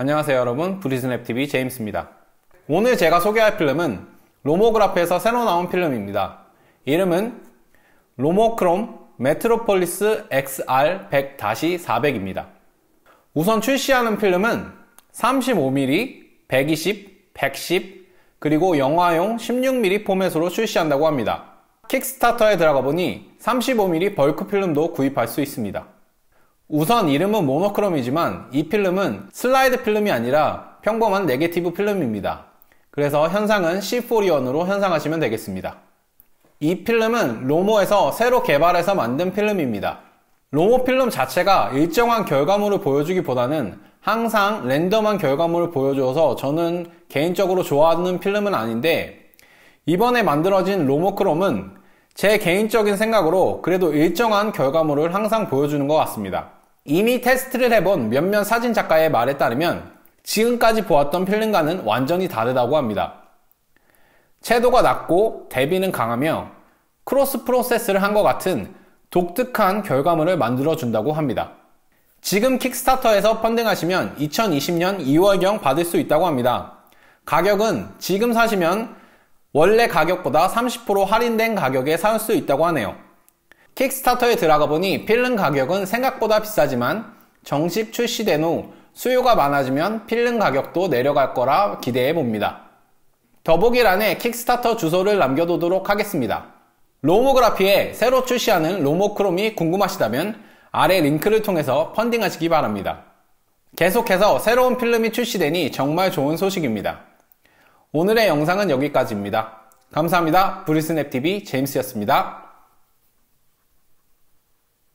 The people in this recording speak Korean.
안녕하세요 여러분 브리즈랩TV 제임스입니다. 오늘 제가 소개할 필름은 로모그라프에서 새로 나온 필름입니다. 이름은 로모크롬 메트로폴리스 XR100-400입니다. 우선 출시하는 필름은 35mm, 120, 110, 그리고 영화용 16mm 포맷으로 출시한다고 합니다. 킥스타터에 들어가 보니 35mm 벌크 필름도 구입할 수 있습니다. 우선 이름은 모노크롬이지만 이 필름은 슬라이드 필름이 아니라 평범한 네게티브 필름입니다. 그래서 현상은 C4리온으로 현상하시면 되겠습니다. 이 필름은 로모에서 새로 개발해서 만든 필름입니다. 로모 필름 자체가 일정한 결과물을 보여주기보다는 항상 랜덤한 결과물을 보여줘서 저는 개인적으로 좋아하는 필름은 아닌데 이번에 만들어진 로모크롬은 제 개인적인 생각으로 그래도 일정한 결과물을 항상 보여주는 것 같습니다. 이미 테스트를 해본 몇몇 사진 작가의 말에 따르면 지금까지 보았던 필름과는 완전히 다르다고 합니다. 채도가 낮고 대비는 강하며 크로스 프로세스를 한 것 같은 독특한 결과물을 만들어준다고 합니다. 지금 킥스타터에서 펀딩하시면 2020년 2월경 받을 수 있다고 합니다. 가격은 지금 사시면 원래 가격보다 30% 할인된 가격에 사올 수 있다고 하네요. 킥스타터에 들어가 보니 필름 가격은 생각보다 비싸지만 정식 출시된 후 수요가 많아지면 필름 가격도 내려갈 거라 기대해 봅니다. 더보기란에 킥스타터 주소를 남겨두도록 하겠습니다. 로모그라피에 새로 출시하는 로모크롬이 궁금하시다면 아래 링크를 통해서 펀딩하시기 바랍니다. 계속해서 새로운 필름이 출시되니 정말 좋은 소식입니다. 오늘의 영상은 여기까지입니다. 감사합니다. 브리스냅TV 제임스였습니다.